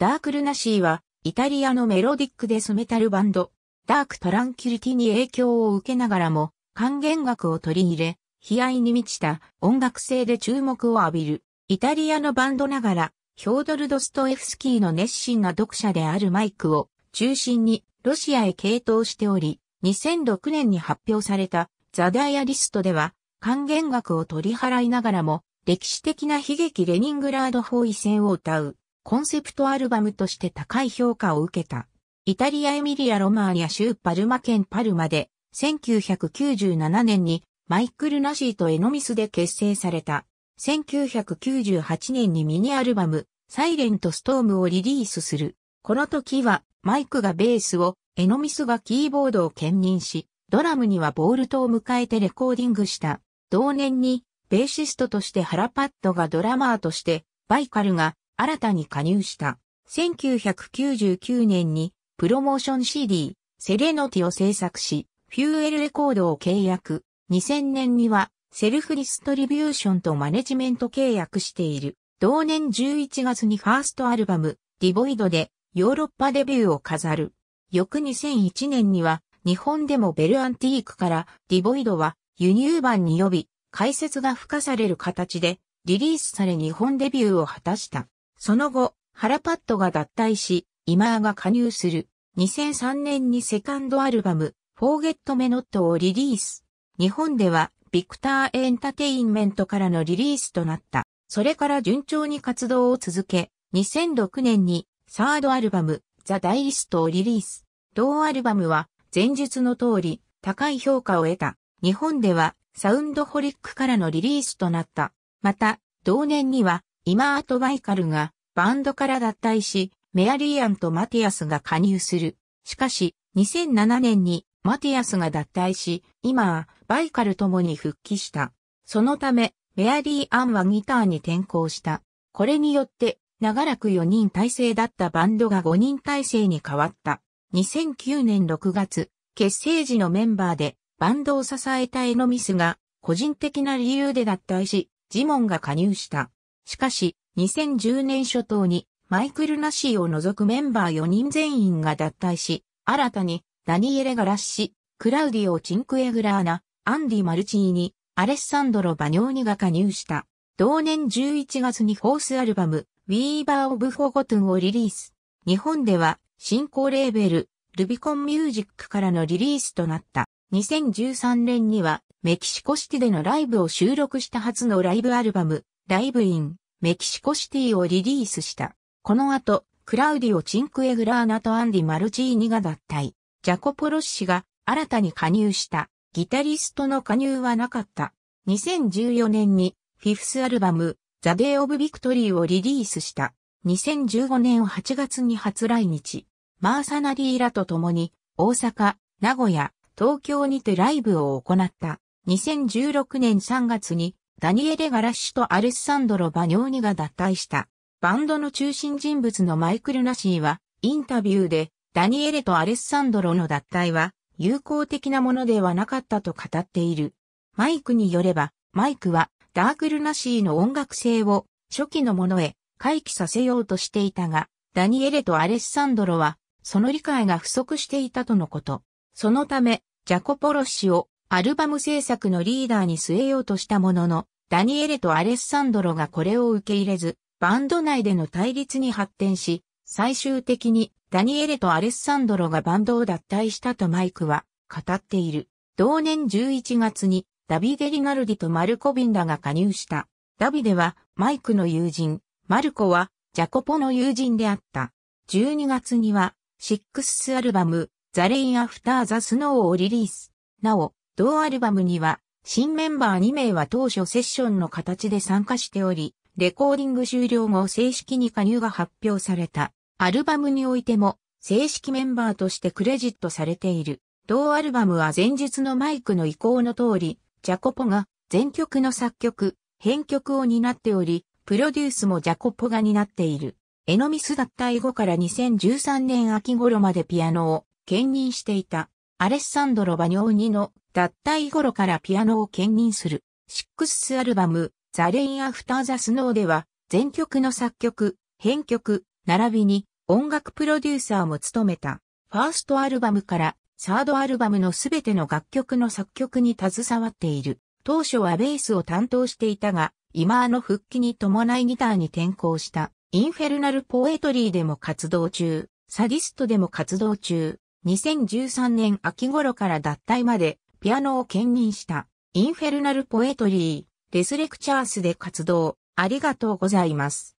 ダークルナシーは、イタリアのメロディックデスメタルバンド、ダークトランキュリティに影響を受けながらも、還元楽を取り入れ、悲哀に満ちた音楽性で注目を浴びる、イタリアのバンドながら、ヒョードル・ドストエフスキーの熱心な読者であるマイクを中心にロシアへ傾倒しており、2006年に発表されたザ・ダイアリストでは、還元楽を取り払いながらも、歴史的な悲劇レニングラード包囲戦を歌うコンセプトアルバムとして高い評価を受けた。イタリアエミリア・ロマーニャ州パルマ県パルマで、1997年にマイクル・ナシーとエノミスで結成された。1998年にミニアルバム、サイレント・ストームをリリースする。この時は、マイクがベースを、エノミスがキーボードを兼任し、ドラムにはボールトを迎えてレコーディングした。同年に、ベーシストとしてハラパッドがドラマーとして、バイカルが新たに加入した。1999年にプロモーション CD、セレノティを制作し、フューエルレコードを契約。2000年にはセルフディストリビューションとマネジメント契約している。同年11月にファーストアルバム、ディボイドでヨーロッパデビューを飾る。翌2001年には日本でもベルアンティークからディボイドは輸入版に呼び、解説が付加される形でリリースされ日本デビューを果たした。その後、ハラパットが脱退し、イマーが加入する。2003年にセカンドアルバム、フォーゲットメノットをリリース。日本では、ビクターエンタテインメントからのリリースとなった。それから順調に活動を続け、2006年にサードアルバム、ザ・ダイリストをリリース。同アルバムは、前述の通り、高い評価を得た。日本では、サウンドホリックからのリリースとなった。また、同年には、今アト・バイカルがバンドから脱退し、メアリーアンとマティアスが加入する。しかし、2007年にマティアスが脱退し、今バイカルともに復帰した。そのため、メアリーアンはギターに転向した。これによって、長らく4人体制だったバンドが5人体制に変わった。2009年6月、結成時のメンバーでバンドを支えたエノミスが個人的な理由で脱退し、ジモンが加入した。しかし、2010年初頭にマイクル・ナシーを除くメンバー4人全員が脱退し、新たにダニエレ・ガラッシ、クラウディオ・チンクエグラーナ、アンディ・マルチーニ、アレッサンドロ・バニョーニが加入した。同年11月にフォースアルバム、ウィーバー・オブ・フォゴトゥンをリリース。日本では、新興レーベル、ルビコン・ミュージックからのリリースとなった。2013年には、メキシコシティでのライブを収録した初のライブアルバム、ライブイン、メキシコシティをリリースした。この後、クラウディオ・チンクエグラーナとアンディ・マルチーニが脱退。ジャコポロッシが新たに加入した。ギタリストの加入はなかった。2014年に、フィフスアルバム、ザ・デイ・オブ・ビクトリーをリリースした。2015年8月に初来日。マーサナリーらと共に、大阪、名古屋、東京にてライブを行った。2016年3月に、ダニエレ・ガラッシュとアレッサンドロ・バニョーニが脱退した。バンドの中心人物のマイクル・ナシーは、インタビューで、ダニエレとアレッサンドロの脱退は、友好的なものではなかったと語っている。マイクによれば、マイクは、ダークル・ナシーの音楽性を、初期のものへ、回帰させようとしていたが、ダニエレとアレッサンドロは、その理解が不足していたとのこと。そのため、ジャコポロ氏をアルバム制作のリーダーに据えようとしたものの、ダニエレとアレッサンドロがこれを受け入れず、バンド内での対立に発展し、最終的にダニエレとアレッサンドロがバンドを脱退したとマイクは語っている。同年11月にダビデ・リナルディとマルコ・ビンラが加入した。ダビデはマイクの友人、マルコはジャコポの友人であった。12月には、シックスアルバム、ザ・レイン・アフター・ザ・スノーをリリース。なお、同アルバムには、新メンバー2名は当初セッションの形で参加しており、レコーディング終了後正式に加入が発表された。アルバムにおいても正式メンバーとしてクレジットされている。同アルバムは前日のマイクの意向の通り、ジャコポが全曲の作曲、編曲を担っており、プロデュースもジャコポが担っている。エノミス脱退後から2013年秋頃までピアノを兼任していたアレッサンドロ・バニョーニの脱退頃からピアノを兼任する、シックスアルバム、ザ・レイン・アフター・ザ・スノーでは、全曲の作曲、編曲、並びに音楽プロデューサーも務めた。ファーストアルバムからサードアルバムのすべての楽曲の作曲に携わっている。当初はベースを担当していたが、今の復帰に伴いギターに転向した。インフェルナル・ポエトリーでも活動中、サディストでも活動中、2013年秋頃から脱退までピアノを兼任した、インフェルナルポエトリー、レスレクチャースで活動、ありがとうございます。